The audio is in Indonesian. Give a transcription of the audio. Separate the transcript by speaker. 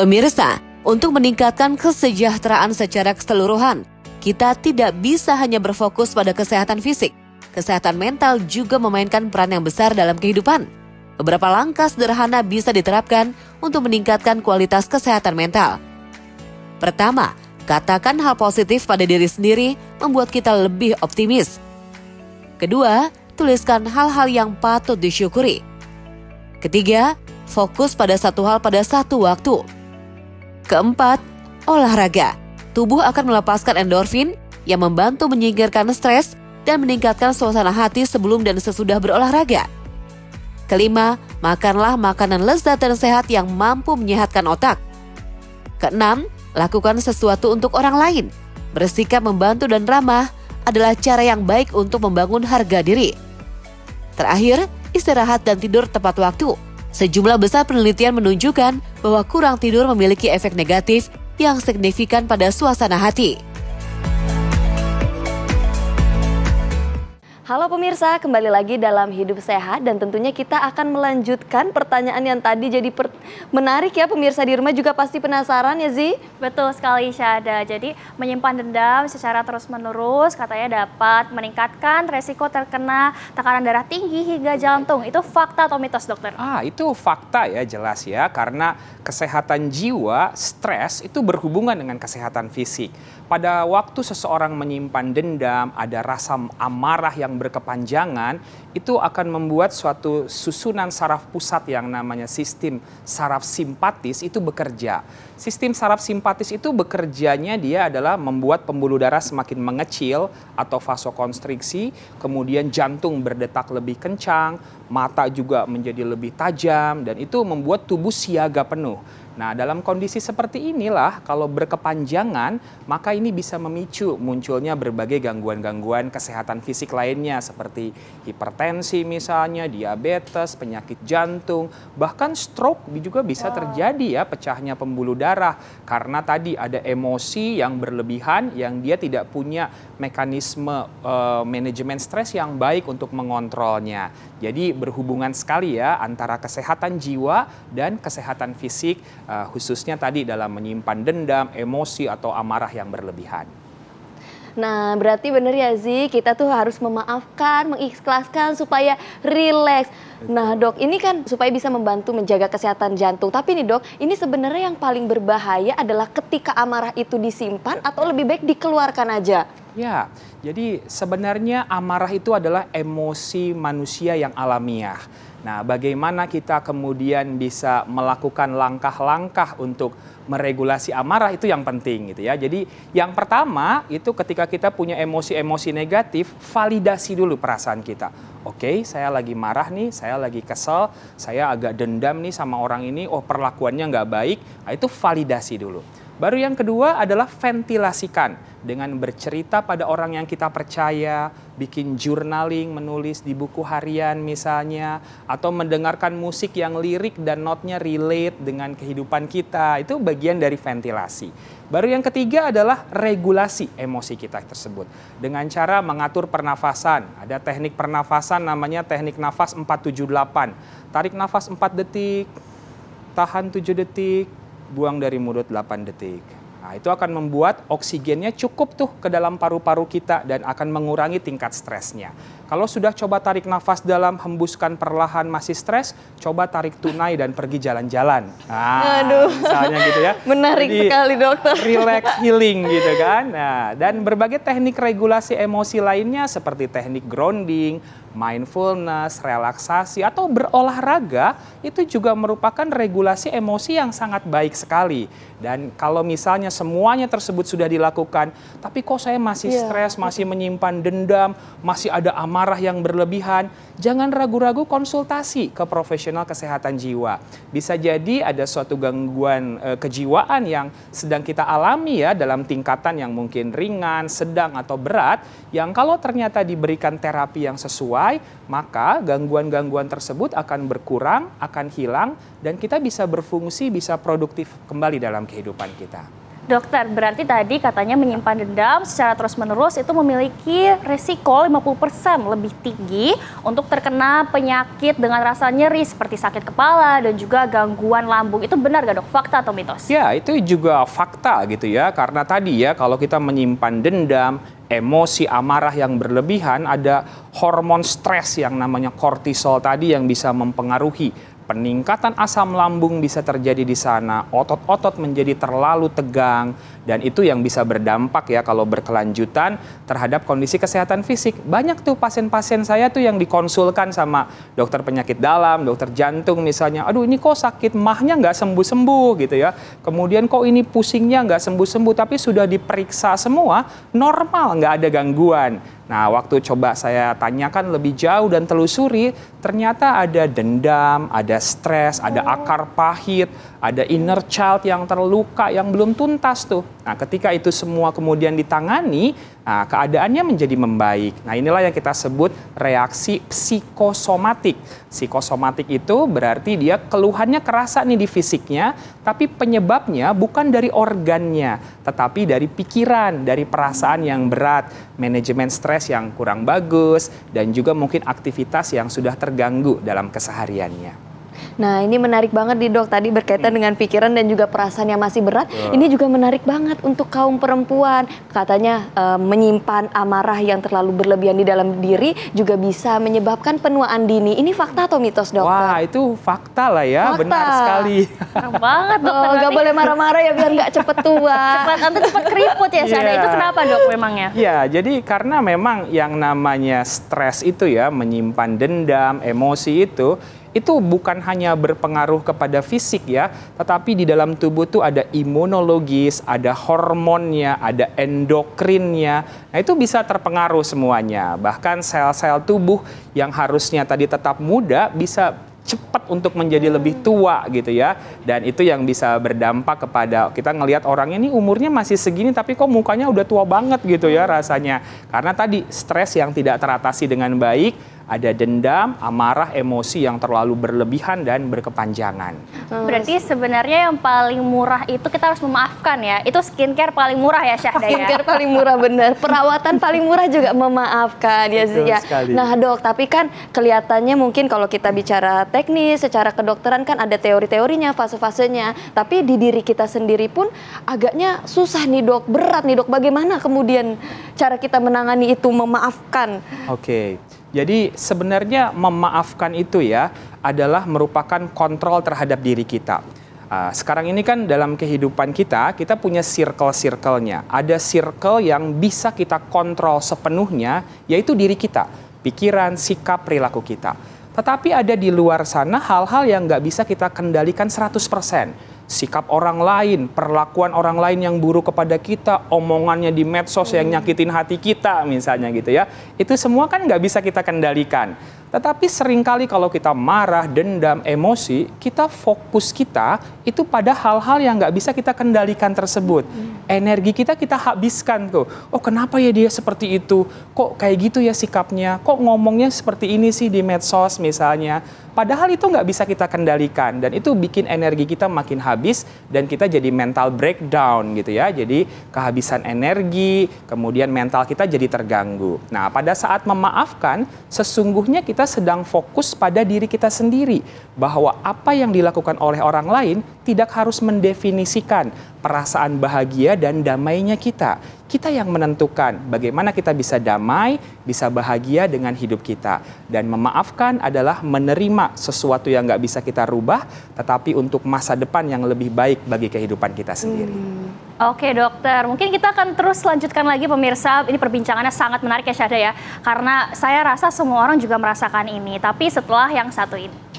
Speaker 1: Pemirsa, untuk meningkatkan kesejahteraan secara keseluruhan, kita tidak bisa hanya berfokus pada kesehatan fisik. Kesehatan mental juga memainkan peran yang besar dalam kehidupan. Beberapa langkah sederhana bisa diterapkan untuk meningkatkan kualitas kesehatan mental. Pertama, katakan hal positif pada diri sendiri membuat kita lebih optimis. Kedua, tuliskan hal-hal yang patut disyukuri. Ketiga, fokus pada satu hal pada satu waktu. Keempat, olahraga. Tubuh akan melepaskan endorfin yang membantu menyingkirkan stres dan meningkatkan suasana hati sebelum dan sesudah berolahraga. Kelima, makanlah makanan lezat dan sehat yang mampu menyehatkan otak. Keenam, lakukan sesuatu untuk orang lain. Bersikap membantu dan ramah adalah cara yang baik untuk membangun harga diri. Terakhir, istirahat dan tidur tepat waktu Sejumlah besar penelitian menunjukkan bahwa kurang tidur memiliki efek negatif yang signifikan pada suasana hati.
Speaker 2: Halo pemirsa, kembali lagi dalam Hidup Sehat dan tentunya kita akan melanjutkan pertanyaan yang tadi jadi per menarik ya pemirsa di rumah juga pasti penasaran ya Zi?
Speaker 3: Betul sekali Syada, jadi menyimpan dendam secara terus-menerus katanya dapat meningkatkan resiko terkena tekanan darah tinggi hingga jantung. Itu fakta atau mitos dokter?
Speaker 4: Ah itu fakta ya jelas ya karena kesehatan jiwa, stres itu berhubungan dengan kesehatan fisik. Pada waktu seseorang menyimpan dendam, ada rasa amarah yang berkepanjangan itu akan membuat suatu susunan saraf pusat yang namanya sistem saraf simpatis itu bekerja. Sistem saraf simpatis itu bekerjanya dia adalah membuat pembuluh darah semakin mengecil atau vasokonstriksi, kemudian jantung berdetak lebih kencang, mata juga menjadi lebih tajam dan itu membuat tubuh siaga penuh. Nah, dalam kondisi seperti inilah kalau berkepanjangan, maka ini bisa memicu munculnya berbagai gangguan-gangguan kesehatan fisik lainnya seperti hipertensi misalnya, diabetes, penyakit jantung, bahkan stroke juga bisa terjadi ya pecahnya pembuluh darah karena tadi ada emosi yang berlebihan yang dia tidak punya mekanisme uh, manajemen stres yang baik untuk mengontrolnya. Jadi berhubungan sekali ya antara kesehatan jiwa dan kesehatan fisik uh, khususnya tadi dalam menyimpan dendam, emosi atau amarah yang berlebihan.
Speaker 2: Nah, berarti benar ya Zi, kita tuh harus memaafkan, mengikhlaskan supaya rileks. Nah, Dok, ini kan supaya bisa membantu menjaga kesehatan jantung. Tapi nih, Dok, ini sebenarnya yang paling berbahaya adalah ketika amarah itu disimpan atau lebih baik dikeluarkan aja.
Speaker 4: Ya, jadi sebenarnya amarah itu adalah emosi manusia yang alamiah Nah, bagaimana kita kemudian bisa melakukan langkah-langkah untuk meregulasi amarah itu yang penting gitu ya. Jadi yang pertama itu ketika kita punya emosi-emosi negatif, validasi dulu perasaan kita. Oke, saya lagi marah nih, saya lagi kesel, saya agak dendam nih sama orang ini, oh perlakuannya nggak baik. Nah, itu validasi dulu. Baru yang kedua adalah ventilasikan dengan bercerita pada orang yang kita percaya, bikin journaling, menulis di buku harian misalnya, atau mendengarkan musik yang lirik dan notnya relate dengan kehidupan kita. Itu bagian dari ventilasi. Baru yang ketiga adalah regulasi emosi kita tersebut dengan cara mengatur pernafasan. Ada teknik pernafasan namanya teknik nafas 478. Tarik nafas 4 detik, tahan 7 detik, buang dari mulut 8 detik. Nah, itu akan membuat oksigennya cukup tuh ke dalam paru-paru kita dan akan mengurangi tingkat stresnya. Kalau sudah coba tarik nafas dalam, hembuskan perlahan masih stres, coba tarik tunai dan pergi jalan-jalan. Nah, Aduh. misalnya gitu ya. Menarik Jadi, sekali dokter. Relax healing gitu kan. Nah, dan berbagai teknik regulasi emosi lainnya seperti teknik grounding, mindfulness, relaksasi, atau berolahraga itu juga merupakan regulasi emosi yang sangat baik sekali. Dan kalau misalnya semuanya tersebut sudah dilakukan, tapi kok saya masih yeah. stres, masih menyimpan dendam, masih ada amarah yang berlebihan, jangan ragu-ragu konsultasi ke profesional kesehatan jiwa. Bisa jadi ada suatu gangguan e, kejiwaan yang sedang kita alami ya dalam tingkatan yang mungkin ringan, sedang atau berat yang kalau ternyata diberikan terapi yang sesuai sesuai, maka gangguan-gangguan tersebut akan berkurang, akan hilang, dan kita bisa berfungsi, bisa produktif kembali dalam kehidupan kita.
Speaker 3: Dokter, berarti tadi katanya menyimpan dendam secara terus-menerus itu memiliki resiko 50% lebih tinggi untuk terkena penyakit dengan rasa nyeri seperti sakit kepala dan juga gangguan lambung. Itu benar gak dok? Fakta atau
Speaker 4: mitos? Ya, itu juga fakta gitu ya. Karena tadi ya kalau kita menyimpan dendam, emosi amarah yang berlebihan, ada hormon stres yang namanya kortisol tadi yang bisa mempengaruhi peningkatan asam lambung bisa terjadi di sana, otot-otot menjadi terlalu tegang dan itu yang bisa berdampak ya kalau berkelanjutan terhadap kondisi kesehatan fisik. Banyak tuh pasien-pasien saya tuh yang dikonsulkan sama dokter penyakit dalam, dokter jantung misalnya, aduh ini kok sakit mahnya nggak sembuh-sembuh gitu ya. Kemudian kok ini pusingnya nggak sembuh-sembuh tapi sudah diperiksa semua normal nggak ada gangguan. Nah, waktu coba saya tanyakan lebih jauh dan telusuri, ternyata ada dendam, ada stres, ada akar pahit, ada inner child yang terluka yang belum tuntas tuh. Nah, ketika itu semua kemudian ditangani, nah, keadaannya menjadi membaik. Nah, inilah yang kita sebut reaksi psikosomatik. Psikosomatik itu berarti dia keluhannya kerasa nih di fisiknya, tapi penyebabnya bukan dari organnya, tetapi dari pikiran, dari perasaan yang berat, manajemen stres stres yang kurang bagus dan juga mungkin aktivitas yang sudah terganggu dalam kesehariannya.
Speaker 2: Nah, ini menarik banget di Dok tadi berkaitan hmm. dengan pikiran dan juga perasaan yang masih berat. Ya. Ini juga menarik banget untuk kaum perempuan. Katanya e, menyimpan amarah yang terlalu berlebihan di dalam diri juga bisa menyebabkan penuaan dini. Ini fakta atau mitos, Dok? Wah, itu fakta
Speaker 4: lah ya, fakta. benar sekali. Benar
Speaker 2: banget, Dok. Oh, gak boleh marah-marah ya biar gak cepet tua. cepat nanti cepet keriput ya, Yeah. Itu kenapa, Dok,
Speaker 4: memangnya? Ya, jadi karena memang yang namanya stres itu ya menyimpan dendam, emosi itu itu bukan hanya berpengaruh kepada fisik ya, tetapi di dalam tubuh tuh ada imunologis, ada hormonnya, ada endokrinnya. Nah, itu bisa terpengaruh semuanya. Bahkan sel-sel tubuh yang harusnya tadi tetap muda bisa cepat untuk menjadi hmm. lebih tua gitu ya dan itu yang bisa berdampak kepada kita ngelihat orang ini umurnya masih segini tapi kok mukanya udah tua banget gitu ya hmm. rasanya karena tadi stres yang tidak teratasi dengan baik ada dendam, amarah, emosi yang terlalu berlebihan dan berkepanjangan.
Speaker 3: Hmm. Berarti sebenarnya yang paling murah itu kita harus memaafkan ya. Itu skincare paling murah ya Syahda ya. Skincare paling murah bener. Perawatan
Speaker 2: paling murah juga memaafkan ya Zia. Ya. Nah, Dok, tapi kan kelihatannya mungkin kalau kita bicara teknis secara kedokteran kan ada teori-teorinya, fase-fasenya. Tapi di diri kita sendiri pun agaknya susah nih, Dok. Berat nih, Dok. Bagaimana kemudian cara kita menangani itu memaafkan?
Speaker 4: Oke. Okay jadi sebenarnya memaafkan itu ya adalah merupakan kontrol terhadap diri kita. Ah, sekarang ini kan dalam kehidupan kita, kita punya circle-circle-nya. Ada circle yang bisa kita kontrol sepenuhnya, yaitu diri kita. Pikiran, sikap, perilaku kita. Tetapi ada di luar sana hal-hal yang nggak bisa kita kendalikan 100% sikap orang lain, perlakuan orang lain yang buruk kepada kita, omongannya di medsos yang hmm. nyakitin hati kita misalnya gitu ya. Itu semua kan nggak bisa kita kendalikan. Tetapi seringkali kalau kita marah, dendam, emosi, kita fokus kita itu pada hal-hal yang nggak bisa kita kendalikan tersebut. Hmm. Energi kita kita habiskan tuh. Oh kenapa ya dia seperti itu? Kok kayak gitu ya sikapnya? Kok ngomongnya seperti ini sih di medsos misalnya? Padahal itu nggak bisa kita kendalikan dan itu bikin energi kita makin habis dan kita jadi mental breakdown gitu ya. Jadi kehabisan energi, kemudian mental kita jadi terganggu. Nah pada saat memaafkan, sesungguhnya kita kita sedang fokus pada diri kita sendiri bahwa apa yang dilakukan oleh orang lain tidak harus mendefinisikan perasaan bahagia dan damainya kita. Kita yang menentukan bagaimana kita bisa damai, bisa bahagia dengan hidup kita. Dan memaafkan adalah menerima sesuatu yang nggak bisa kita rubah, tetapi untuk masa depan yang lebih baik bagi kehidupan kita sendiri. Hmm.
Speaker 3: Oke dokter, mungkin kita akan terus lanjutkan lagi pemirsa. Ini perbincangannya sangat menarik ya Syahda ya, karena saya rasa semua orang juga merasakan ini. Tapi setelah yang satu ini.